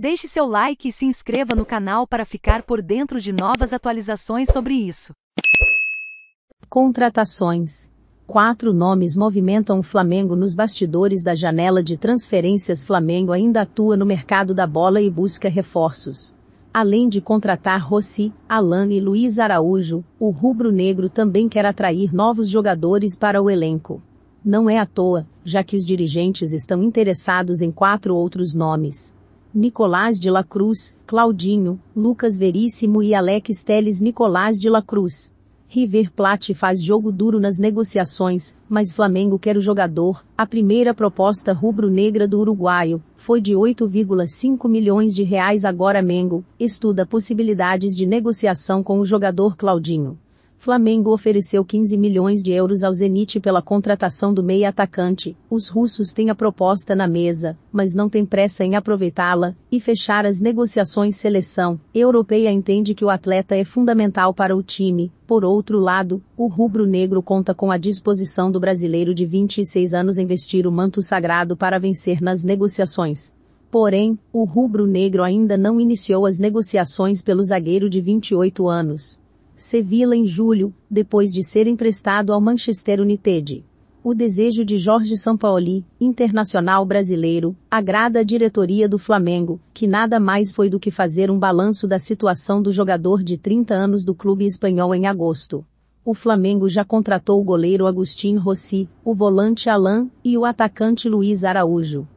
Deixe seu like e se inscreva no canal para ficar por dentro de novas atualizações sobre isso. Contratações. Quatro nomes movimentam o Flamengo nos bastidores da janela de transferências. Flamengo ainda atua no mercado da bola e busca reforços. Além de contratar Rossi, Alan e Luiz Araújo, o rubro-negro também quer atrair novos jogadores para o elenco. Não é à toa, já que os dirigentes estão interessados em quatro outros nomes. Nicolás de la Cruz, Claudinho, Lucas Veríssimo e Alex Teles Nicolás de la Cruz. River Plate faz jogo duro nas negociações, mas Flamengo quer o jogador. A primeira proposta rubro-negra do uruguaio foi de 8,5 milhões de reais agora Mengo estuda possibilidades de negociação com o jogador Claudinho. Flamengo ofereceu 15 milhões de euros ao Zenit pela contratação do meia atacante. Os russos têm a proposta na mesa, mas não têm pressa em aproveitá-la e fechar as negociações seleção. Europeia entende que o atleta é fundamental para o time. Por outro lado, o rubro-negro conta com a disposição do brasileiro de 26 anos em vestir o manto sagrado para vencer nas negociações. Porém, o rubro-negro ainda não iniciou as negociações pelo zagueiro de 28 anos. Sevilla em julho, depois de ser emprestado ao Manchester United. O desejo de Jorge Sampaoli, internacional brasileiro, agrada a diretoria do Flamengo, que nada mais foi do que fazer um balanço da situação do jogador de 30 anos do clube espanhol em agosto o Flamengo já contratou o goleiro Agustin Rossi, o volante Alain e o atacante Luiz Araújo.